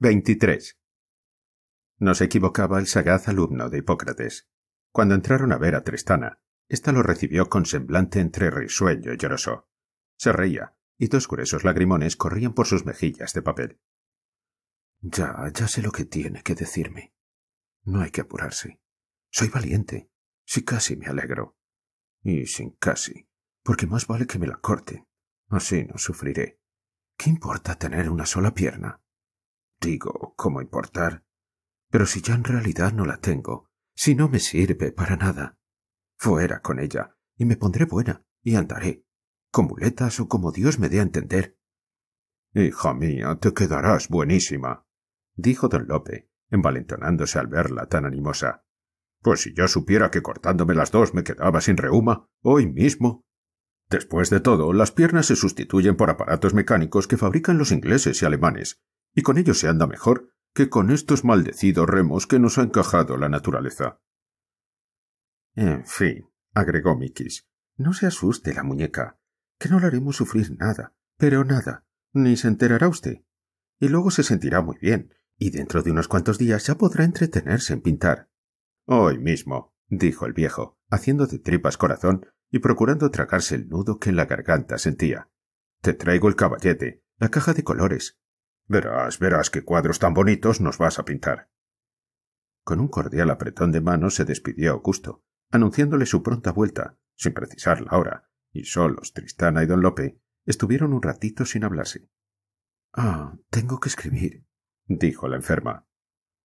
Veintitrés. No se equivocaba el sagaz alumno de Hipócrates. Cuando entraron a ver a Tristana, ésta lo recibió con semblante entre risueño y lloroso. Se reía, y dos gruesos lagrimones corrían por sus mejillas de papel. Ya, ya sé lo que tiene que decirme. No hay que apurarse. Soy valiente. Si casi me alegro. Y sin casi, porque más vale que me la corten. Así no sufriré. ¿Qué importa tener una sola pierna? Digo, ¿cómo importar? Pero si ya en realidad no la tengo, si no me sirve para nada. Fuera con ella, y me pondré buena, y andaré, con muletas o como Dios me dé a entender. Hija mía, te quedarás buenísima, dijo don Lope, envalentonándose al verla tan animosa. Pues si yo supiera que cortándome las dos me quedaba sin reuma, hoy mismo. Después de todo, las piernas se sustituyen por aparatos mecánicos que fabrican los ingleses y alemanes, y con ello se anda mejor que con estos maldecidos remos que nos ha encajado la naturaleza. En fin, agregó Mikis, no se asuste la muñeca, que no le haremos sufrir nada, pero nada, ni se enterará usted. Y luego se sentirá muy bien, y dentro de unos cuantos días ya podrá entretenerse en pintar. Hoy mismo, dijo el viejo, haciendo de tripas corazón y procurando tragarse el nudo que en la garganta sentía. Te traigo el caballete, la caja de colores, Verás, verás qué cuadros tan bonitos nos vas a pintar. Con un cordial apretón de manos se despidió Augusto, anunciándole su pronta vuelta, sin precisar la hora, y solos Tristana y don Lope estuvieron un ratito sin hablarse. Ah, tengo que escribir, dijo la enferma.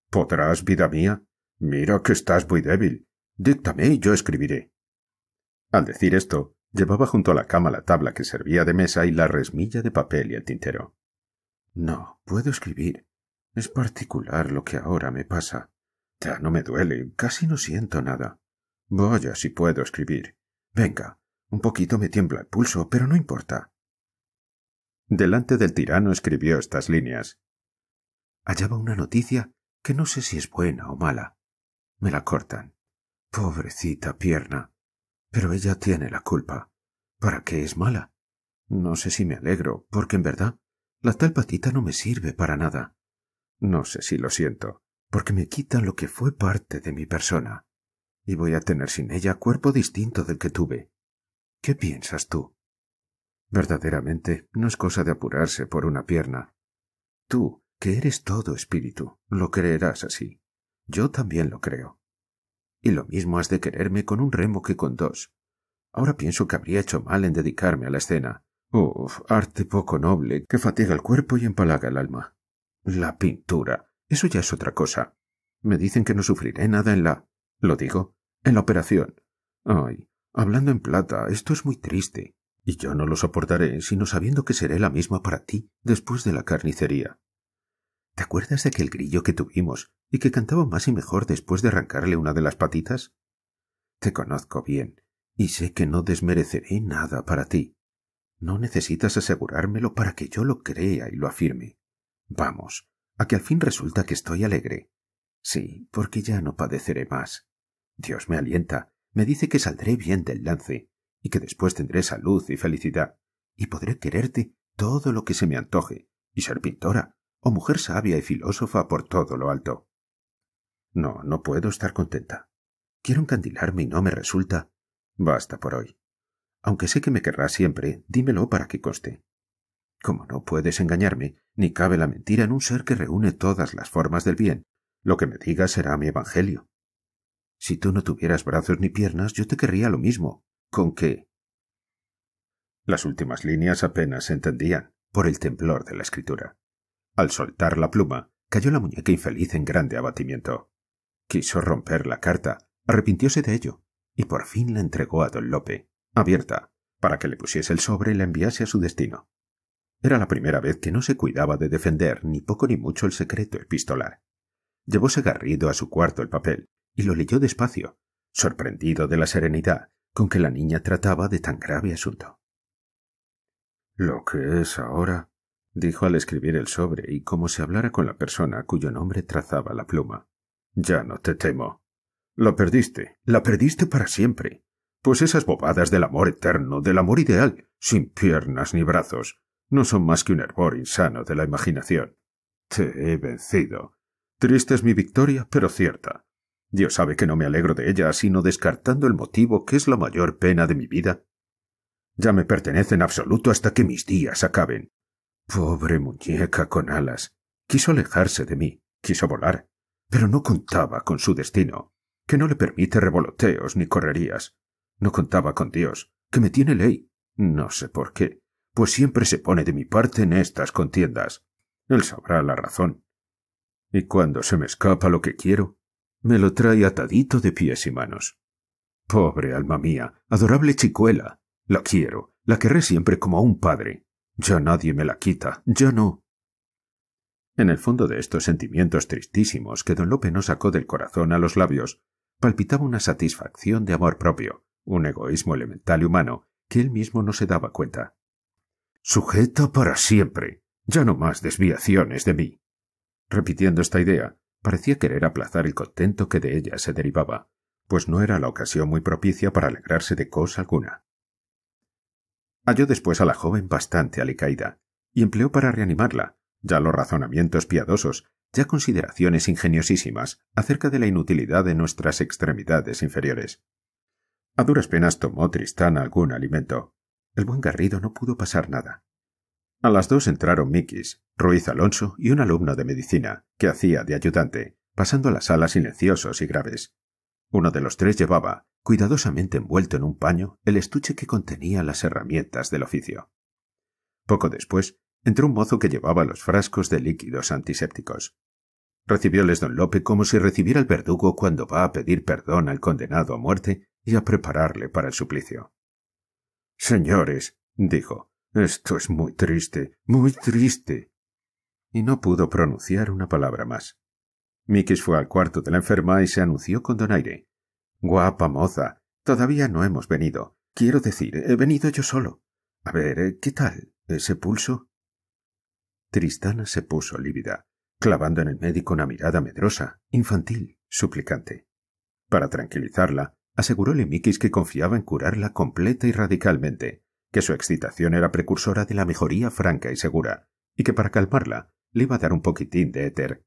¿Podrás, vida mía? Mira que estás muy débil. Díctame y yo escribiré. Al decir esto, llevaba junto a la cama la tabla que servía de mesa y la resmilla de papel y el tintero. No, puedo escribir. Es particular lo que ahora me pasa. Ya no me duele, casi no siento nada. Vaya si puedo escribir. Venga, un poquito me tiembla el pulso, pero no importa. Delante del tirano escribió estas líneas. Hallaba una noticia que no sé si es buena o mala. Me la cortan. Pobrecita pierna. Pero ella tiene la culpa. ¿Para qué es mala? No sé si me alegro, porque en verdad la tal patita no me sirve para nada. No sé si lo siento, porque me quita lo que fue parte de mi persona, y voy a tener sin ella cuerpo distinto del que tuve. ¿Qué piensas tú? Verdaderamente, no es cosa de apurarse por una pierna. Tú, que eres todo espíritu, lo creerás así. Yo también lo creo. Y lo mismo has de quererme con un remo que con dos. Ahora pienso que habría hecho mal en dedicarme a la escena, Uf, arte poco noble que fatiga el cuerpo y empalaga el alma. La pintura. Eso ya es otra cosa. Me dicen que no sufriré nada en la... Lo digo, en la operación. Ay, hablando en plata, esto es muy triste. Y yo no lo soportaré, sino sabiendo que seré la misma para ti después de la carnicería. ¿Te acuerdas de aquel grillo que tuvimos y que cantaba más y mejor después de arrancarle una de las patitas? Te conozco bien, y sé que no desmereceré nada para ti. No necesitas asegurármelo para que yo lo crea y lo afirme. Vamos, a que al fin resulta que estoy alegre. Sí, porque ya no padeceré más. Dios me alienta, me dice que saldré bien del lance, y que después tendré salud y felicidad, y podré quererte todo lo que se me antoje, y ser pintora, o mujer sabia y filósofa por todo lo alto. No, no puedo estar contenta. Quiero encandilarme y no me resulta. Basta por hoy. Aunque sé que me querrás siempre, dímelo para que coste. Como no puedes engañarme, ni cabe la mentira en un ser que reúne todas las formas del bien, lo que me digas será mi evangelio. Si tú no tuvieras brazos ni piernas, yo te querría lo mismo. ¿Con qué? Las últimas líneas apenas se entendían, por el temblor de la escritura. Al soltar la pluma, cayó la muñeca infeliz en grande abatimiento. Quiso romper la carta, arrepintióse de ello, y por fin la entregó a don Lope, abierta, para que le pusiese el sobre y la enviase a su destino. Era la primera vez que no se cuidaba de defender ni poco ni mucho el secreto epistolar. Llevóse Garrido a su cuarto el papel y lo leyó despacio, sorprendido de la serenidad con que la niña trataba de tan grave asunto. Lo que es ahora, dijo al escribir el sobre y como si hablara con la persona cuyo nombre trazaba la pluma. Ya no te temo. La perdiste, la perdiste para siempre. Pues esas bobadas del amor eterno, del amor ideal, sin piernas ni brazos, no son más que un hervor insano de la imaginación. Te he vencido. Triste es mi victoria, pero cierta. Dios sabe que no me alegro de ella, sino descartando el motivo que es la mayor pena de mi vida. Ya me pertenece en absoluto hasta que mis días acaben. Pobre muñeca con alas. Quiso alejarse de mí, quiso volar, pero no contaba con su destino, que no le permite revoloteos ni correrías. No contaba con Dios, que me tiene ley. No sé por qué, pues siempre se pone de mi parte en estas contiendas. Él sabrá la razón. Y cuando se me escapa lo que quiero, me lo trae atadito de pies y manos. Pobre alma mía, adorable chicuela. La quiero, la querré siempre como a un padre. Ya nadie me la quita, ya no. En el fondo de estos sentimientos tristísimos que don Lope no sacó del corazón a los labios, palpitaba una satisfacción de amor propio, un egoísmo elemental y humano que él mismo no se daba cuenta. —¡Sujeto para siempre. Ya no más desviaciones de mí. Repitiendo esta idea, parecía querer aplazar el contento que de ella se derivaba, pues no era la ocasión muy propicia para alegrarse de cosa alguna. Halló después a la joven bastante alicaída, y empleó para reanimarla ya los razonamientos piadosos, ya consideraciones ingeniosísimas acerca de la inutilidad de nuestras extremidades inferiores, a duras penas tomó Tristán algún alimento. El buen Garrido no pudo pasar nada. A las dos entraron Miquis, Ruiz Alonso y un alumno de medicina, que hacía de ayudante, pasando la sala silenciosos y graves. Uno de los tres llevaba, cuidadosamente envuelto en un paño, el estuche que contenía las herramientas del oficio. Poco después, entró un mozo que llevaba los frascos de líquidos antisépticos. Recibióles don Lope como si recibiera el verdugo cuando va a pedir perdón al condenado a muerte y a prepararle para el suplicio. Señores, dijo, esto es muy triste, muy triste. Y no pudo pronunciar una palabra más. Miquis fue al cuarto de la enferma y se anunció con donaire. Guapa moza, todavía no hemos venido. Quiero decir, he venido yo solo. A ver, eh, ¿qué tal ese eh, pulso? Tristana se puso lívida, clavando en el médico una mirada medrosa, infantil, suplicante. Para tranquilizarla, Aseguróle Miquis que confiaba en curarla completa y radicalmente, que su excitación era precursora de la mejoría franca y segura, y que para calmarla le iba a dar un poquitín de éter.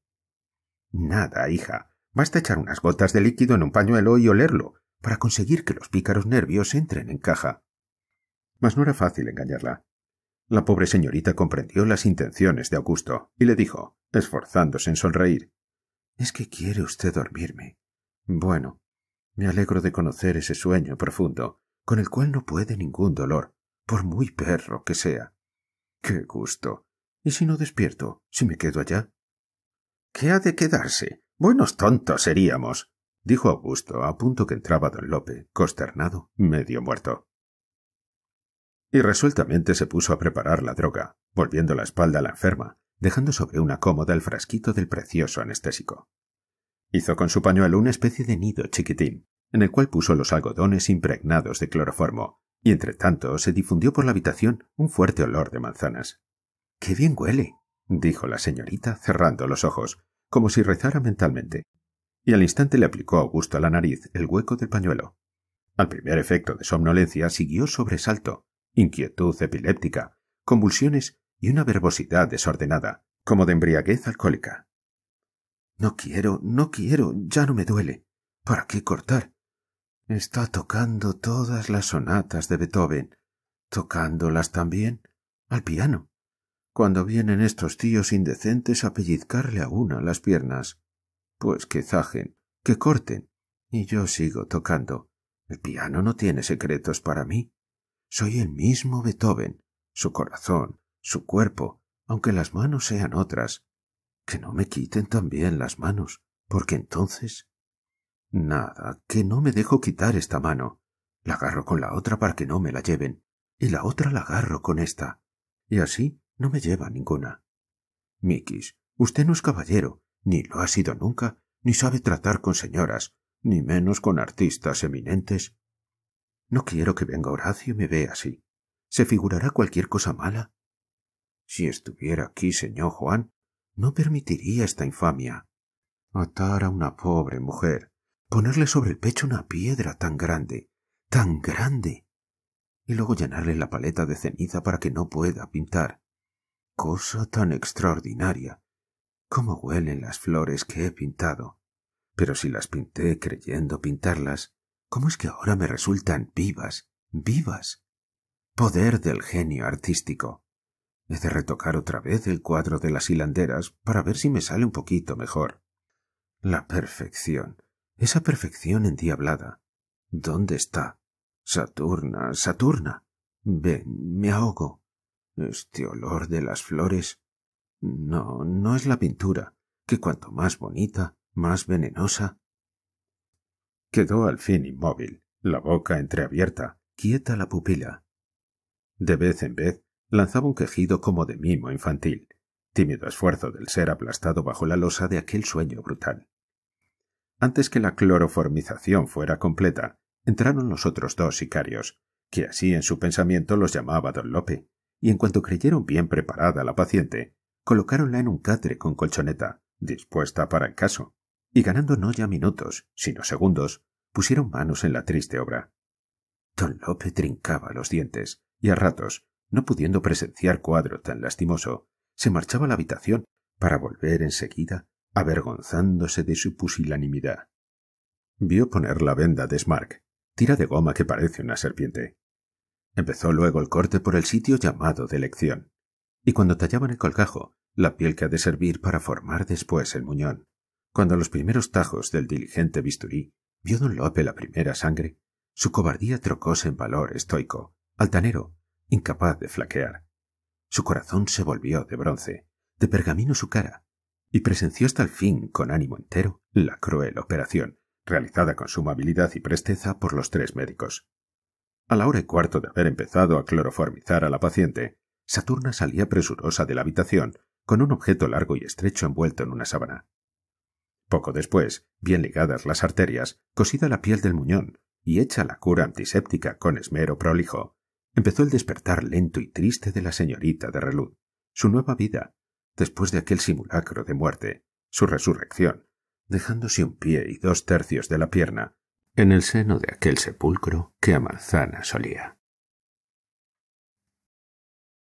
Nada, hija. Basta echar unas gotas de líquido en un pañuelo y olerlo, para conseguir que los pícaros nervios entren en caja. Mas no era fácil engañarla. La pobre señorita comprendió las intenciones de Augusto y le dijo, esforzándose en sonreír: Es que quiere usted dormirme. Bueno, me alegro de conocer ese sueño profundo, con el cual no puede ningún dolor, por muy perro que sea. ¡Qué gusto! ¿Y si no despierto? ¿Si me quedo allá? ¿Qué ha de quedarse? Buenos tontos seríamos, dijo Augusto, a punto que entraba don Lope, consternado, medio muerto. Y resueltamente se puso a preparar la droga, volviendo la espalda a la enferma, dejando sobre una cómoda el frasquito del precioso anestésico. Hizo con su pañuelo una especie de nido chiquitín, en el cual puso los algodones impregnados de cloroformo, y entre tanto se difundió por la habitación un fuerte olor de manzanas. ¡Qué bien huele! dijo la señorita, cerrando los ojos, como si rezara mentalmente, y al instante le aplicó a Augusto a la nariz el hueco del pañuelo. Al primer efecto de somnolencia siguió sobresalto, inquietud epiléptica, convulsiones y una verbosidad desordenada, como de embriaguez alcohólica. No quiero, no quiero, ya no me duele. ¿Para qué cortar? Está tocando todas las sonatas de Beethoven, tocándolas también al piano, cuando vienen estos tíos indecentes a pellizcarle a una las piernas. Pues que zajen, que corten, y yo sigo tocando. El piano no tiene secretos para mí. Soy el mismo Beethoven, su corazón, su cuerpo, aunque las manos sean otras, que no me quiten también las manos, porque entonces. Nada, que no me dejo quitar esta mano. La agarro con la otra para que no me la lleven, y la otra la agarro con esta, y así no me lleva ninguna. —Miquis, usted no es caballero, ni lo ha sido nunca, ni sabe tratar con señoras, ni menos con artistas eminentes. No quiero que venga Horacio y me vea así. ¿Se figurará cualquier cosa mala? Si estuviera aquí, señor Juan, no permitiría esta infamia. Atar a una pobre mujer, ponerle sobre el pecho una piedra tan grande, tan grande, y luego llenarle la paleta de ceniza para que no pueda pintar. Cosa tan extraordinaria. Cómo huelen las flores que he pintado. Pero si las pinté creyendo pintarlas, ¿cómo es que ahora me resultan vivas, vivas? Poder del genio artístico. He de retocar otra vez el cuadro de las hilanderas para ver si me sale un poquito mejor. La perfección. Esa perfección endiablada. ¿Dónde está? Saturna, Saturna. Ven, me ahogo. Este olor de las flores. No, no es la pintura, que cuanto más bonita, más venenosa. Quedó al fin inmóvil, la boca entreabierta, quieta la pupila. De vez en vez lanzaba un quejido como de mimo infantil, tímido esfuerzo del ser aplastado bajo la losa de aquel sueño brutal. Antes que la cloroformización fuera completa, entraron los otros dos sicarios, que así en su pensamiento los llamaba don Lope, y en cuanto creyeron bien preparada la paciente, colocáronla en un catre con colchoneta, dispuesta para el caso, y ganando no ya minutos, sino segundos, pusieron manos en la triste obra. Don Lope trincaba los dientes, y a ratos no pudiendo presenciar cuadro tan lastimoso, se marchaba a la habitación para volver enseguida avergonzándose de su pusilanimidad. Vio poner la venda de Smark, tira de goma que parece una serpiente. Empezó luego el corte por el sitio llamado de lección y cuando tallaban el colgajo, la piel que ha de servir para formar después el muñón. Cuando los primeros tajos del diligente bisturí vio don Lope la primera sangre, su cobardía trocóse en valor estoico, altanero incapaz de flaquear. Su corazón se volvió de bronce, de pergamino su cara, y presenció hasta el fin, con ánimo entero, la cruel operación, realizada con suma habilidad y presteza por los tres médicos. A la hora y cuarto de haber empezado a cloroformizar a la paciente, Saturna salía presurosa de la habitación con un objeto largo y estrecho envuelto en una sábana. Poco después, bien ligadas las arterias, cosida la piel del muñón y hecha la cura antiséptica con esmero prolijo, Empezó el despertar lento y triste de la señorita de Relud, su nueva vida, después de aquel simulacro de muerte, su resurrección, dejándose un pie y dos tercios de la pierna, en el seno de aquel sepulcro que a manzana solía.